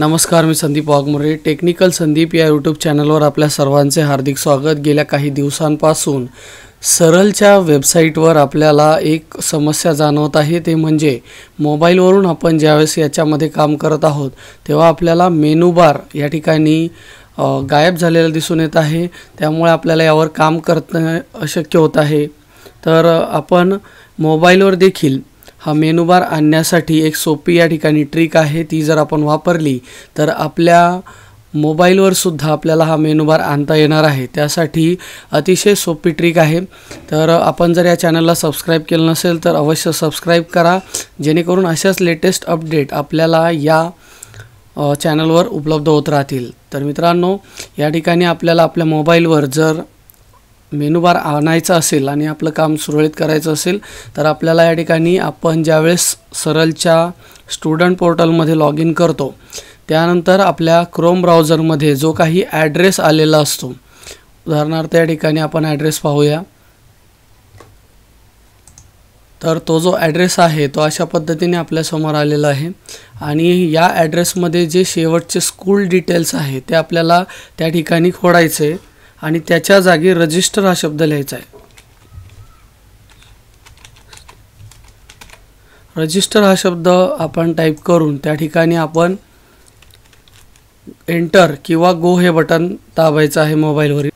नमस्कार मी संदीप वाघमोरे टेक्निकल संदीप या यूट्यूब चॅनलवर आपल्या सर्वांचे हार्दिक स्वागत गेल्या काही दिवसांपासून सरलच्या वेबसाईटवर आपल्याला एक समस्या जाणवत आहे ते म्हणजे मोबाईलवरून आपण ज्यावेळेस याच्यामध्ये काम करत आहोत तेव्हा आपल्याला मेनू बार या ठिकाणी गायब झालेलं दिसून येत आहे त्यामुळे आपल्याला यावर काम करणं अशक्य होत आहे तर आपण मोबाईलवर देखील हा मेनूबार आणण्यासाठी एक सोपी या ठिकाणी ट्रिक आहे ती जर आपण वापरली तर आपल्या मोबाईलवर सुद्धा आपल्याला हा मेनूबार आणता येणार आहे त्यासाठी अतिशय सोपी ट्रिक आहे तर आपण जर या चॅनलला सबस्क्राईब केलं नसेल तर अवश्य सबस्क्राईब करा जेणेकरून अशाच लेटेस्ट अपडेट आपल्याला या चॅनलवर उपलब्ध होत राहतील तर मित्रांनो या ठिकाणी आपल्याला आपल्या मोबाईलवर जर मेनूबार आणायचा असेल आणि आपलं काम सुरळीत करायचं असेल तर आपल्याला या ठिकाणी आपण ज्यावेळेस सरलच्या स्टुडंट पोर्टलमध्ये लॉग इन करतो त्यानंतर आपल्या क्रोम ब्राउझरमध्ये जो काही ॲड्रेस आलेला असतो उदाहरणार्थ या ठिकाणी आपण ॲड्रेस पाहूया तर तो जो ॲड्रेस आहे तो अशा पद्धतीने आपल्यासमोर आलेला आहे आणि या ॲड्रेसमध्ये जे शेवटचे स्कूल डिटेल्स आहे ते आपल्याला त्या ठिकाणी खोडायचे आणि त्याच्या जागी रजिस्टर हा शब्द लिहायचा आहे रजिस्टर हा शब्द आपण टाईप करून त्या ठिकाणी आपण एंटर किंवा गो हे बटन दाबायचं आहे मोबाईलवरील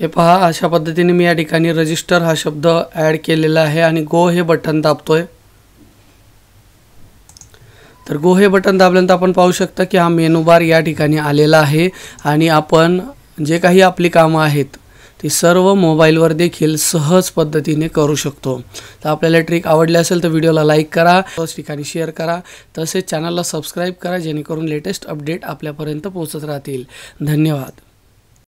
हे पहा अशा पद्धतीने मी या ठिकाणी रजिस्टर हा शब्द ॲड केलेला आहे आणि गो हे बटन दाबतोय तर गो हे बटन दाबल्यानंतर आपण पाहू शकता की हा मेनू बार या ठिकाणी आलेला आहे आणि आपण जे काही आपली कामं आहेत ती सर्व मोबाईलवर देखील सहज पद्धतीने करू शकतो तर आपल्याला ट्रिक आवडली असेल तर व्हिडिओला लाईक करा तोच ठिकाणी शेअर करा तसेच चॅनलला सबस्क्राईब करा जेणेकरून लेटेस्ट अपडेट आपल्यापर्यंत पोहोचत राहतील धन्यवाद